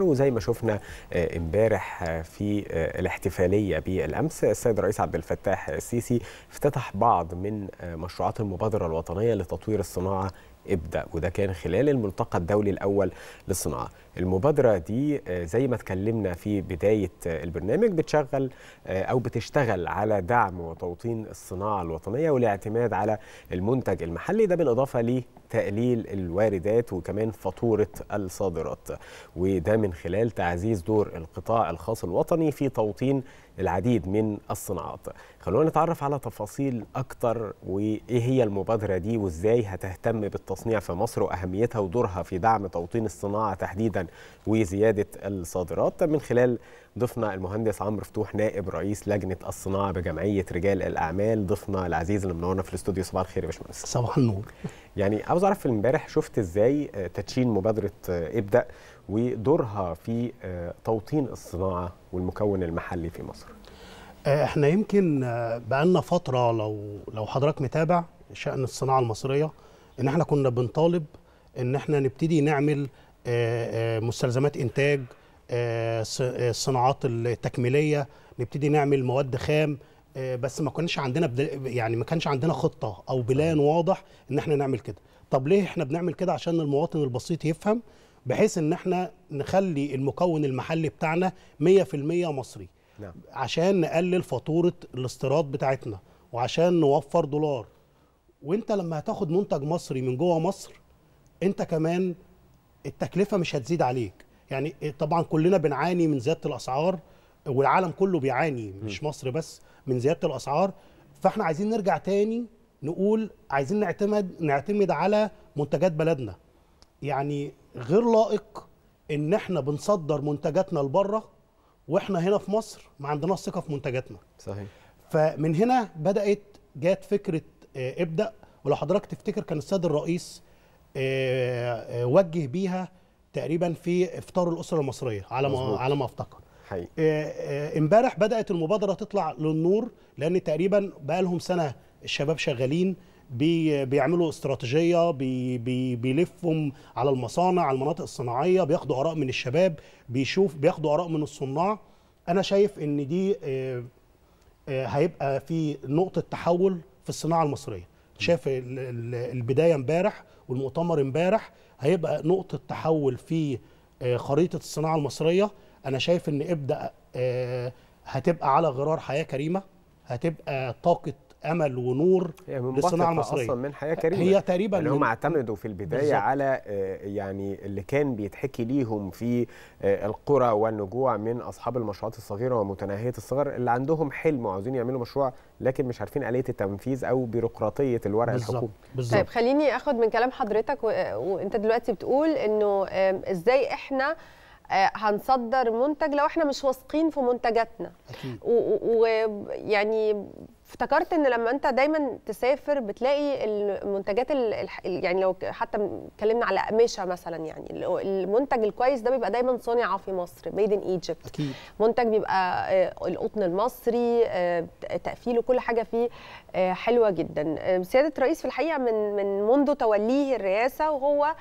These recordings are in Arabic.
وزي ما شفنا آه، امبارح آه، في آه، الاحتفاليه بالامس السيد الرئيس عبد الفتاح السيسي افتتح بعض من مشروعات المبادره الوطنيه لتطوير الصناعه ابدأ وده كان خلال الملتقى الدولي الأول للصناعة المبادرة دي آه، زي ما اتكلمنا في بداية البرنامج بتشغل آه، أو بتشتغل على دعم وتوطين الصناعة الوطنية والاعتماد على المنتج المحلي ده بالإضافة لتقليل الواردات وكمان فاتورة الصادرات وده من خلال تعزيز دور القطاع الخاص الوطني في توطين العديد من الصناعات خلونا نتعرف على تفاصيل أكتر وإيه هي المبادرة دي وإزاي هتهتم بالتصنيع في مصر وأهميتها ودورها في دعم توطين الصناعة تحديدا وزيادة الصادرات من خلال ضيفنا المهندس عمرو فتوح نائب رئيس لجنة الصناعة بجمعية رجال الأعمال ضيفنا العزيز اللي منورنا في الاستوديو صباح الخير يا باشمهندس صباح النور يعني عاوز أعرف امبارح شفت إزاي تدشين مبادرة ابدأ ودورها في توطين الصناعة والمكون المحلي في مصر آه، احنا يمكن آه، بقالنا فتره لو لو حضرتك متابع شان الصناعه المصريه ان احنا كنا بنطالب ان احنا نبتدي نعمل آه، مستلزمات انتاج الصناعات التكميليه نبتدي نعمل مواد خام بس ما كانش عندنا يعني ما كانش عندنا خطه او بلان واضح ان احنا نعمل كده طب ليه احنا بنعمل كده عشان المواطن البسيط يفهم بحيث ان احنا نخلي المكون المحلي بتاعنا 100% مصري نعم. عشان نقلل فاتوره الاستيراد بتاعتنا وعشان نوفر دولار وانت لما هتاخد منتج مصري من جوه مصر انت كمان التكلفه مش هتزيد عليك يعني طبعا كلنا بنعاني من زياده الاسعار والعالم كله بيعاني مش مصر بس من زياده الاسعار فاحنا عايزين نرجع تاني نقول عايزين نعتمد نعتمد على منتجات بلدنا يعني غير لائق ان احنا بنصدر منتجاتنا لبره واحنا هنا في مصر ما عندناش ثقه في منتجاتنا صحيح فمن هنا بدات جات فكره آه، ابدا ولو حضرتك تفتكر كان السيد الرئيس آه، آه، وجه بيها تقريبا في افطار الاسره المصريه على ما على ما افتكر امبارح بدات المبادره تطلع للنور لان تقريبا بقى لهم سنه الشباب شغالين بي بيعملوا استراتيجيه بي بي بيلفهم على المصانع على المناطق الصناعيه بياخدوا اراء من الشباب بيشوف بياخدوا اراء من الصناع انا شايف ان دي آه، آه، هيبقى في نقطه تحول في الصناعه المصريه شايف البدايه امبارح والمؤتمر امبارح هيبقى نقطه تحول في آه، خريطه الصناعه المصريه انا شايف ان ابدا هتبقى على غرار حياه كريمه هتبقى طاقه امل ونور للصناعه المصريه اصلا من حياه كريمه هي تقريبا اللي يعني هم اعتمدوا في البدايه بالزبط. على آه، يعني اللي كان بيتحكي ليهم في آه، القرى والنجوع من اصحاب المشروعات الصغيره ومتناهيه الصغر اللي عندهم حلم وعاوزين يعملوا مشروع لكن مش عارفين اليه التنفيذ او بيروقراطيه الورق الحكومي بالظبط طيب خليني اخد من كلام حضرتك آه، وانت دلوقتي بتقول انه ازاي احنا هنصدر منتج لو احنا مش واثقين في منتجاتنا ويعني افتكرت ان لما انت دايما تسافر بتلاقي المنتجات ال... يعني لو حتى اتكلمنا على اقمشه مثلا يعني المنتج الكويس ده بيبقى دايما صنع في مصر ميد ان ايجيبت منتج بيبقى آه، القطن المصري آه، تقفيله كل حاجه فيه آه، حلوه جدا سياده الرئيس في الحقيقه من من منذ توليه الرئاسه وهو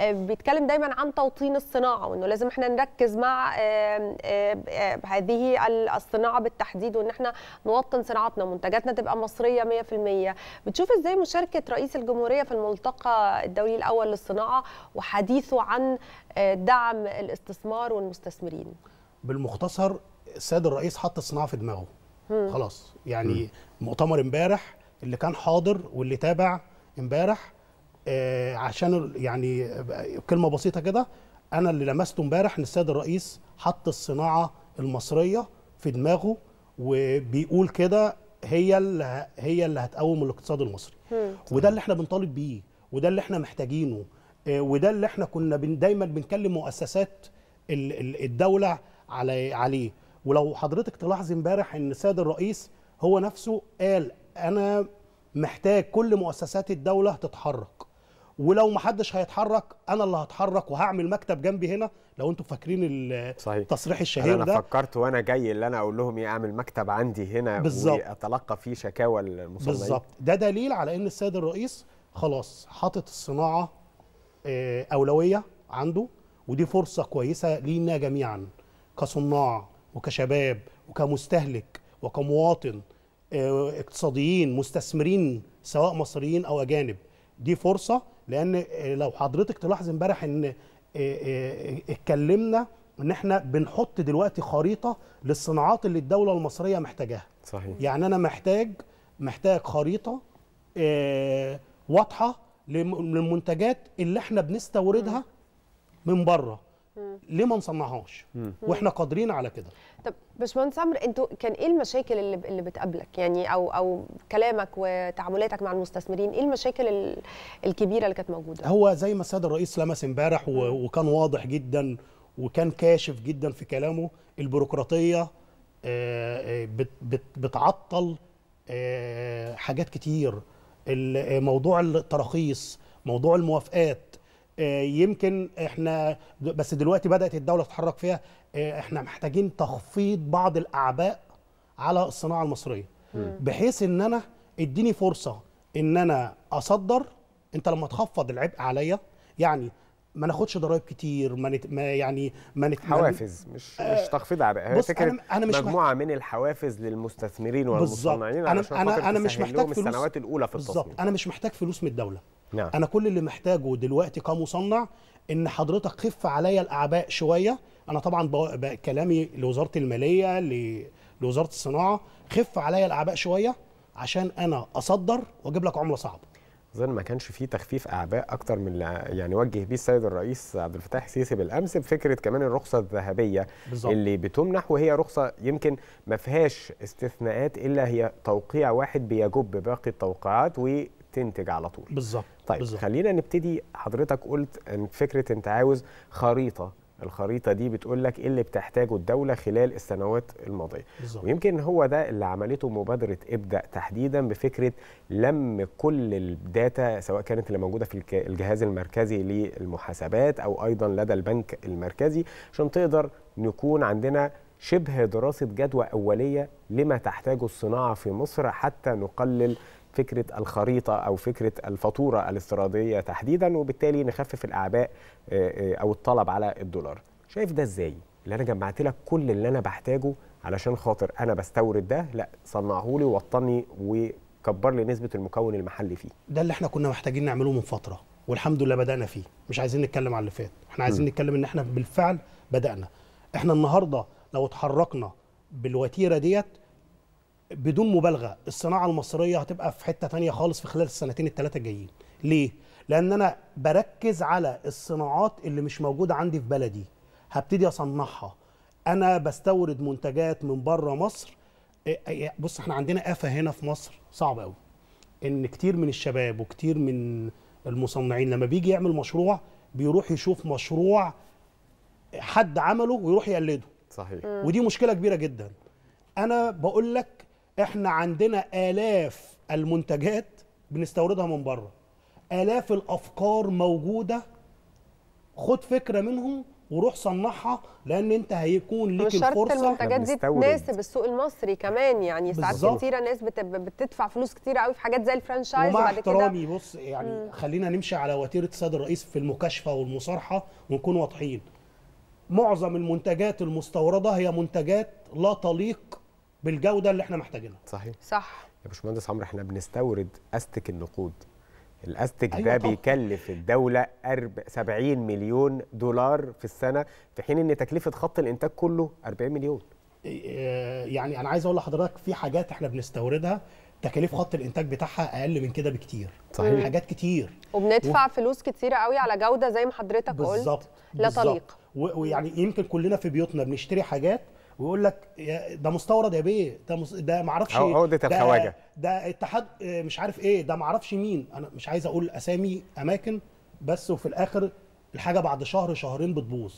بيتكلم دايما عن توطين الصناعه وانه لازم احنا نركز مع هذه الصناعه بالتحديد وان احنا نوطن صناعتنا منتجاتنا تبقى مصريه 100% بتشوف ازاي مشاركه رئيس الجمهوريه في الملتقى الدولي الاول للصناعه وحديثه عن آه، دعم الاستثمار والمستثمرين بالمختصر السيد الرئيس حط الصناعه في دماغه خلاص يعني مؤتمر امبارح اللي كان حاضر واللي تابع امبارح آه، عشان يعني كلمه بسيطه كده انا اللي لمسته امبارح ان السيد الرئيس حط الصناعه المصريه في دماغه وبيقول كده هي اللي هي اللي هتقوم الاقتصاد المصري وده اللي احنا بنطالب بيه وده اللي احنا محتاجينه آه، وده اللي احنا كنا دايما بنكلم مؤسسات الدوله على عليه ولو حضرتك تلاحظ امبارح ان السيد الرئيس هو نفسه قال انا محتاج كل مؤسسات الدوله تتحرك ولو ما حدش هيتحرك انا اللي هتحرك وهعمل مكتب جنبي هنا لو انتم فاكرين التصريح الشهير ده انا فكرت وانا جاي اللي انا اقول لهم ايه اعمل مكتب عندي هنا بالزبط. واتلقى فيه شكاوى المصلين بالظبط ده دليل على ان السيد الرئيس خلاص حاطط الصناعه آه، اولويه عنده ودي فرصه كويسه لينا جميعا كصناع وكشباب وكمستهلك وكمواطن آه، اقتصاديين مستثمرين سواء مصريين او اجانب دي فرصه لان لو حضرتك تلاحظ امبارح ان إيه، إيه، اتكلمنا ان احنا بنحط دلوقتي خريطه للصناعات اللي الدوله المصريه محتاجاها صحيح يعني انا محتاج محتاج خريطه إيه، واضحه للمنتجات اللي احنا بنستوردها من بره ليه ما نصنعهاش واحنا قادرين على كده طب باشمهندس عمرو انتوا كان ايه المشاكل اللي اللي بتقابلك يعني او او كلامك وتعاملاتك مع المستثمرين ايه المشاكل الكبيره اللي كانت موجوده هو زي ما السيد الرئيس لمس امبارح وكان واضح جدا وكان كاشف جدا في كلامه البيروقراطيه آه، آه، بتعطل آه، حاجات كتير موضوع التراخيص موضوع الموافقات آه، يمكن احنا بس دلوقتي بدات الدوله تتحرك فيها آه، احنا محتاجين تخفيض بعض الاعباء على الصناعه المصريه بحيث ان انا اديني فرصه ان انا اصدر انت لما تخفض العبء عليا يعني ما ناخدش ضرائب كتير ما, نت... ما يعني ما نت... حوافز مش آه مش تخفيض اعباء هي فكره أنا... أنا مش مجموعه مح... من الحوافز للمستثمرين والمصنعين انا انا انا مش محتاج فلوس السنوات الاولى في التصنيع بالظبط انا مش محتاج فلوس من الدوله نعم. انا كل اللي محتاجه دلوقتي كمصنع ان حضرتك خف عليا الاعباء شويه انا طبعا بقى كلامي لوزاره الماليه ل... لوزاره الصناعه خف عليا الاعباء شويه عشان انا اصدر واجيب لك عمله صعبه اظن ما كانش فيه تخفيف اعباء اكتر من يعني وجه بيه السيد الرئيس عبد الفتاح السيسي بالامس بفكره كمان الرخصه الذهبيه بالزبط. اللي بتمنح وهي رخصه يمكن ما فيهاش استثناءات الا هي توقيع واحد بيجب باقي التوقيعات وتنتج على طول بالظبط طيب بالزبط. خلينا نبتدي حضرتك قلت ان فكره انت عاوز خريطه الخريطه دي بتقول لك ايه اللي بتحتاجه الدوله خلال السنوات الماضيه بالزبط. ويمكن هو ده اللي عملته مبادره ابدا تحديدا بفكره لم كل الداتا سواء كانت اللي موجوده في الجهاز المركزي للمحاسبات او ايضا لدى البنك المركزي عشان تقدر نكون عندنا شبه دراسه جدوى اوليه لما تحتاجه الصناعه في مصر حتى نقلل فكره الخريطه او فكره الفاتوره الافتراضيه تحديدا وبالتالي نخفف الاعباء آه، آه، او الطلب على الدولار شايف ده ازاي اللي انا جمعت لك كل اللي انا بحتاجه علشان خاطر انا بستورد ده لا صنعه لي ووطني وكبر لي نسبه المكون المحلي فيه ده اللي احنا كنا محتاجين نعمله من فتره والحمد لله بدانا فيه مش عايزين نتكلم على اللي فات احنا عايزين م. نتكلم ان احنا بالفعل بدانا احنا النهارده لو اتحركنا بالوتيره ديت بدون مبالغه الصناعه المصريه هتبقى في حته تانية خالص في خلال السنتين الثلاثه الجايين ليه لان انا بركز على الصناعات اللي مش موجوده عندي في بلدي هبتدي اصنعها انا بستورد منتجات من بره مصر إيه، إيه، إيه، بص احنا عندنا آفة هنا في مصر صعبة قوي ان كتير من الشباب وكتير من المصنعين لما بيجي يعمل مشروع بيروح يشوف مشروع حد عمله ويروح يقلده صحيح ودي مشكلة كبيرة جدا انا بقول لك احنا عندنا آلاف المنتجات بنستوردها من بره آلاف الأفكار موجودة خد فكرة منهم وروح صنعها لان انت هيكون ليك الفرصه المنتجات دي تناسب السوق المصري كمان يعني ساعات كتيره ناس بتدفع فلوس كتيره قوي في حاجات زي الفرنشايز ومع احترامي بص يعني م. خلينا نمشي على وتيره السيد الرئيس في المكاشفه والمصارحه ونكون واضحين معظم المنتجات المستورده هي منتجات لا تليق بالجوده اللي احنا محتاجينها صحيح صح يا باشمهندس عمرو احنا بنستورد استك النقود الاستك أيوة ده بيكلف الدوله 70 مليون دولار في السنه في حين ان تكلفه خط الانتاج كله 40 مليون إيه، إيه، يعني انا عايز اقول لحضرتك في حاجات احنا بنستوردها تكاليف خط الانتاج بتاعها اقل من كده بكتير صحيح حاجات كتير وبندفع و... فلوس كتيره قوي على جوده زي ما حضرتك قلت بالظبط لا طريق ويعني يمكن كلنا في بيوتنا بنشتري حاجات ويقول لك ده مستورد يا بيه ده مص... ده ما اعرفش عقده الخواجه ده, اتحاد آه، مش عارف ايه ده ما اعرفش مين انا مش عايز اقول اسامي اماكن بس وفي الاخر الحاجه بعد شهر شهرين بتبوظ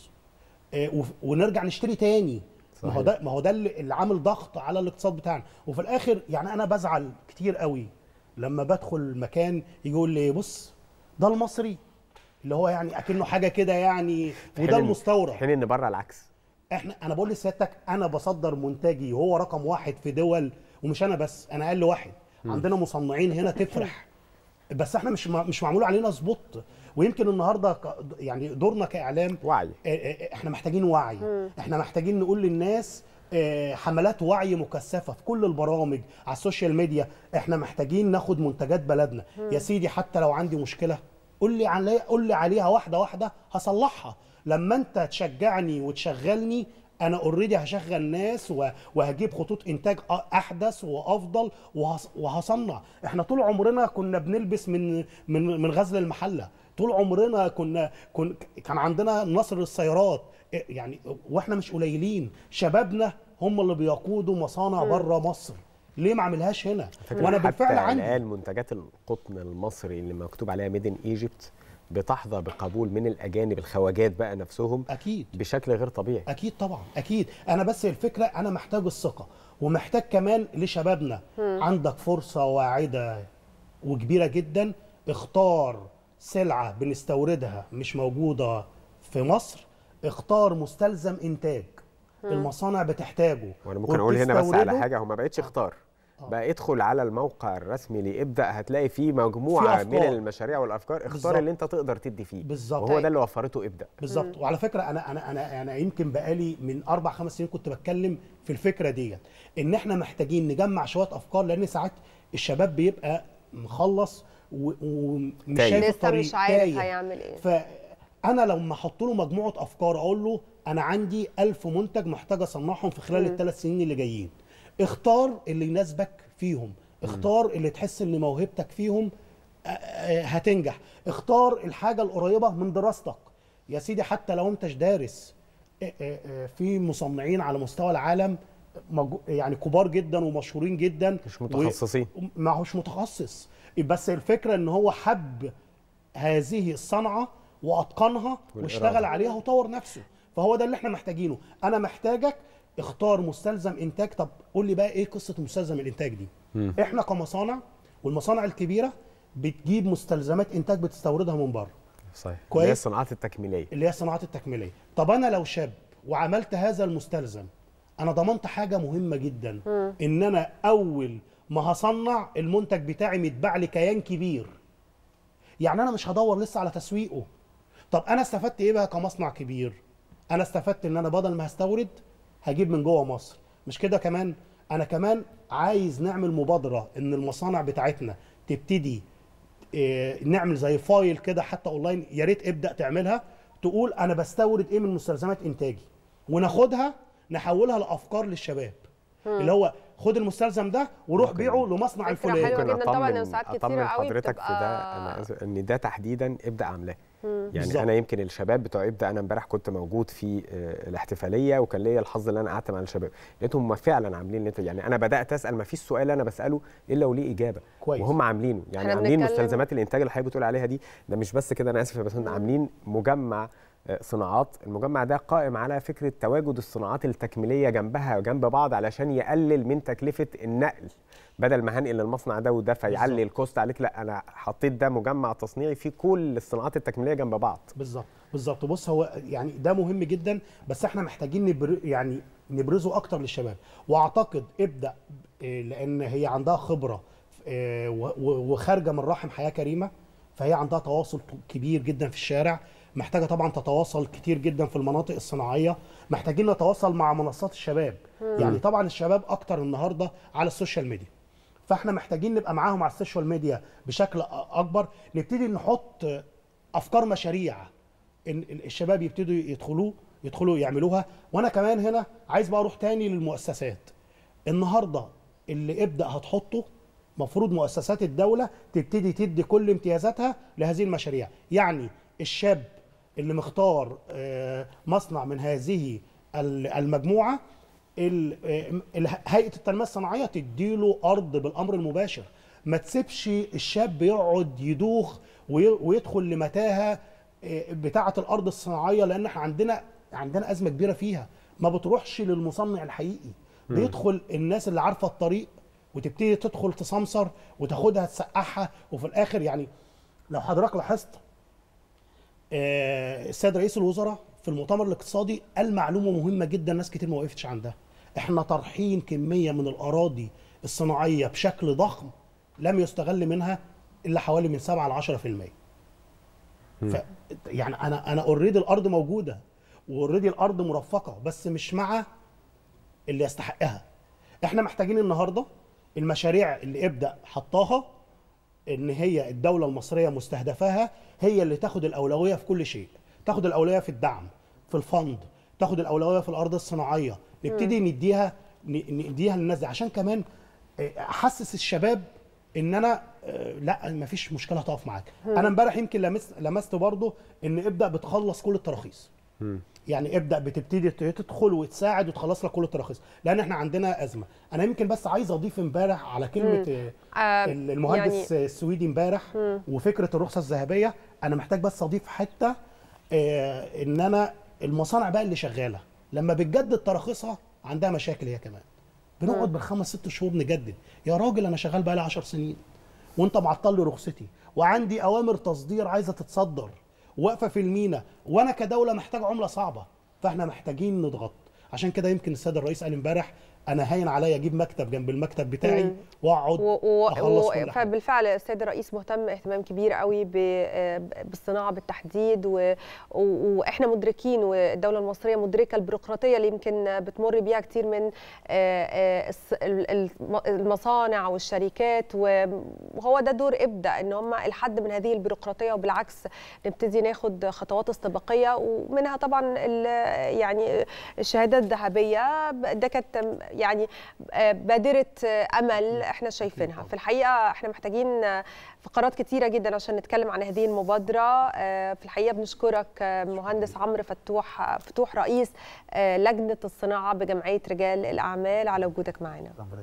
آه، ونرجع نشتري تاني صحيح. ما هو ده ما هو ده اللي عامل ضغط على الاقتصاد بتاعنا وفي الاخر يعني انا بزعل كتير قوي لما بدخل مكان يقول لي بص ده المصري اللي هو يعني اكنه حاجه كده يعني وده المستورد حين ان بره العكس احنا انا بقول لسيادتك انا بصدر منتجي هو رقم واحد في دول ومش انا بس انا اقل واحد م. عندنا مصنعين هنا تفرح بس احنا مش مش معمول علينا سبوت ويمكن النهارده يعني دورنا كاعلام وعي احنا محتاجين وعي احنا محتاجين نقول للناس حملات وعي مكثفه في كل البرامج على السوشيال ميديا احنا محتاجين ناخد منتجات بلدنا يا سيدي حتى لو عندي مشكله قول لي علي قول لي عليها واحده واحده هصلحها لما انت تشجعني وتشغلني انا اوريدي هشغل ناس وهجيب خطوط انتاج احدث وافضل وهصنع احنا طول عمرنا كنا بنلبس من من من غزل المحله طول عمرنا كنا كن كان عندنا نصر السيارات يعني واحنا مش قليلين شبابنا هم اللي بيقودوا مصانع بره مصر ليه ما عملهاش هنا وانا بالفعل عندي الان منتجات القطن المصري اللي مكتوب عليها ميدن ايجيبت بتحظى بقبول من الاجانب الخواجات بقى نفسهم اكيد بشكل غير طبيعي اكيد طبعا اكيد انا بس الفكره انا محتاج الثقه ومحتاج كمان لشبابنا م. عندك فرصه واعده وكبيره جدا اختار سلعه بنستوردها مش موجوده في مصر اختار مستلزم انتاج المصانع بتحتاجه وانا ممكن اقول هنا بس على حاجه هو ما بقتش آه. اختار آه. بقى ادخل على الموقع الرسمي لابدا هتلاقي فيه مجموعه فيه من المشاريع والافكار اختار بالزبط. اللي انت تقدر تدي فيه بالظبط وهو ده طيب. اللي وفرته ابدا بالظبط وعلى فكره انا انا انا انا يمكن بقالي من اربع خمس سنين كنت بتكلم في الفكره ديت ان احنا محتاجين نجمع شويه افكار لان ساعات الشباب بيبقى مخلص ومش شايف لسه مش عارف هيعمل ايه انا لما احط له مجموعه افكار اقول له انا عندي ألف منتج محتاج اصنعهم في خلال الثلاث سنين اللي جايين اختار اللي يناسبك فيهم اختار اللي تحس ان موهبتك فيهم آه، آه، هتنجح اختار الحاجه القريبه من دراستك يا سيدي حتى لو انتش دارس آه، في مصنعين على مستوى العالم يعني كبار جدا ومشهورين جدا مش متخصصين و... ما هوش متخصص بس الفكره ان هو حب هذه الصنعه واتقنها واشتغل عليها وطور نفسه فهو ده اللي احنا محتاجينه انا محتاجك اختار مستلزم انتاج طب قول لي بقى ايه قصه مستلزم الانتاج دي م. احنا كمصانع والمصانع الكبيره بتجيب مستلزمات انتاج بتستوردها من بره صحيح كويس اللي هي الصناعات التكميليه اللي هي الصناعات التكميليه طب انا لو شاب وعملت هذا المستلزم انا ضمنت حاجه مهمه جدا م. ان انا اول ما هصنع المنتج بتاعي متباع لكيان كبير يعني انا مش هدور لسه على تسويقه طب انا استفدت ايه بقى كمصنع كبير انا استفدت ان انا بدل ما هستورد هجيب من جوه مصر مش كده كمان انا كمان عايز نعمل مبادره ان المصانع بتاعتنا تبتدي آه، نعمل زي فايل كده حتى اونلاين يا ريت ابدا تعملها تقول انا بستورد ايه من مستلزمات انتاجي وناخدها نحولها لافكار للشباب هم. اللي هو خد المستلزم ده وروح بيعه لمصنع الفلاني حلوه جدا طبعا ساعات كتير قوي حضرتك في ده انا ان ده تحديدا ابدا اعملها يعني بالزبط. انا يمكن الشباب بتوع ابدا انا امبارح كنت موجود في آه، الاحتفاليه وكان ليا الحظ ان انا قعدت مع الشباب لقيتهم هم فعلا عاملين انت يعني انا بدات اسال ما فيش سؤال انا بساله الا وليه اجابه كويس. وهم عاملينه يعني عاملين مستلزمات الانتاج اللي حضرتك بتقول عليها دي ده مش بس كده انا اسف بس عاملين مجمع صناعات المجمع ده قائم على فكرة تواجد الصناعات التكميلية جنبها جنب بعض علشان يقلل من تكلفة النقل بدل ما هنقل المصنع ده وده فيعلي الكوست عليك لا انا حطيت ده مجمع تصنيعي فيه كل الصناعات التكميليه جنب بعض بالظبط بالظبط بص هو يعني ده مهم جدا بس احنا محتاجين نبر يعني نبرزه اكتر للشباب واعتقد ابدا لان هي عندها خبره آه، وخارجه من رحم حياه كريمه فهي عندها تواصل كبير جدا في الشارع محتاجه طبعا تتواصل كتير جدا في المناطق الصناعيه محتاجين نتواصل مع منصات الشباب مم. يعني طبعا الشباب اكتر النهارده على السوشيال ميديا فاحنا محتاجين نبقى معاهم على السوشيال ميديا بشكل اكبر نبتدي نحط افكار مشاريع ان الشباب يبتدوا يدخلوا يدخلوا يعملوها وانا كمان هنا عايز بقى اروح تاني للمؤسسات النهارده اللي ابدا هتحطه مفروض مؤسسات الدوله تبتدي تدي كل امتيازاتها لهذه المشاريع يعني الشاب اللي مختار آه، مصنع من هذه المجموعه آه، هيئه التنميه الصناعيه تديله ارض بالامر المباشر ما تسيبش الشاب يقعد يدوخ ويدخل لمتاهه آه، بتاعه الارض الصناعيه لان احنا عندنا عندنا ازمه كبيره فيها ما بتروحش للمصنع الحقيقي بيدخل الناس اللي عارفه الطريق وتبتدي تدخل تسمسر وتاخدها تسقعها وفي الاخر يعني لو حضرتك لاحظت آه، السيد رئيس الوزراء في المؤتمر الاقتصادي قال معلومه مهمه جدا ناس كتير ما وقفتش عندها احنا طرحين كميه من الاراضي الصناعيه بشكل ضخم لم يستغل منها الا حوالي من 7 ل 10% ف يعني انا انا اوريدي الارض موجوده واوريدي الارض مرفقه بس مش مع اللي يستحقها احنا محتاجين النهارده المشاريع اللي ابدا حطاها ان هي الدوله المصريه مستهدفاها هي اللي تاخد الاولويه في كل شيء تاخد الاولويه في الدعم في الفند تاخد الاولويه في الارض الصناعيه نبتدي نديها نديها للناس دي عشان كمان آه، احسس الشباب ان انا آه، لا مفيش مشكله هتقف معاك انا امبارح يمكن لمست لمست برضه ان ابدا بتخلص كل التراخيص يعني ابدا بتبتدي تدخل وتساعد وتخلص لك كل التراخيص لان احنا عندنا ازمه انا يمكن بس عايز اضيف امبارح على كلمه مم. آه، آه، المهندس يعني... السويدي امبارح وفكره الرخصه الذهبيه انا محتاج بس اضيف حته آه، ان انا المصانع بقى اللي شغاله لما بتجدد تراخيصها عندها مشاكل هي كمان بنقعد بالخمس ست شهور نجدد يا راجل انا شغال بقى لي 10 سنين وانت معطل لي رخصتي وعندي اوامر تصدير عايزه تتصدر واقفه في المينا وانا كدوله محتاج عمله صعبه فاحنا محتاجين نضغط عشان كده يمكن السيد الرئيس قال امبارح انا هين عليا اجيب مكتب جنب المكتب بتاعي واقعد اخلص كل حاجة. فبالفعل السيد الرئيس مهتم اهتمام كبير قوي آه، بالصناعه بالتحديد و... و... واحنا مدركين والدوله المصريه مدركه البيروقراطيه اللي يمكن بتمر بيها كتير من آه، آه، المصانع والشركات وهو ده دور ابدا ان هم الحد من هذه البيروقراطيه وبالعكس نبتدي ناخد خطوات استباقيه ومنها طبعا يعني الشهادات الذهبيه ده كانت يعني آه، بادره امل احنا شايفينها في الحقيقه احنا محتاجين آه، فقرات كتيره جدا عشان نتكلم عن هذه المبادره آه، في الحقيقه بنشكرك مهندس عمرو فتوح فتوح رئيس لجنه الصناعه بجمعيه رجال الاعمال على وجودك معنا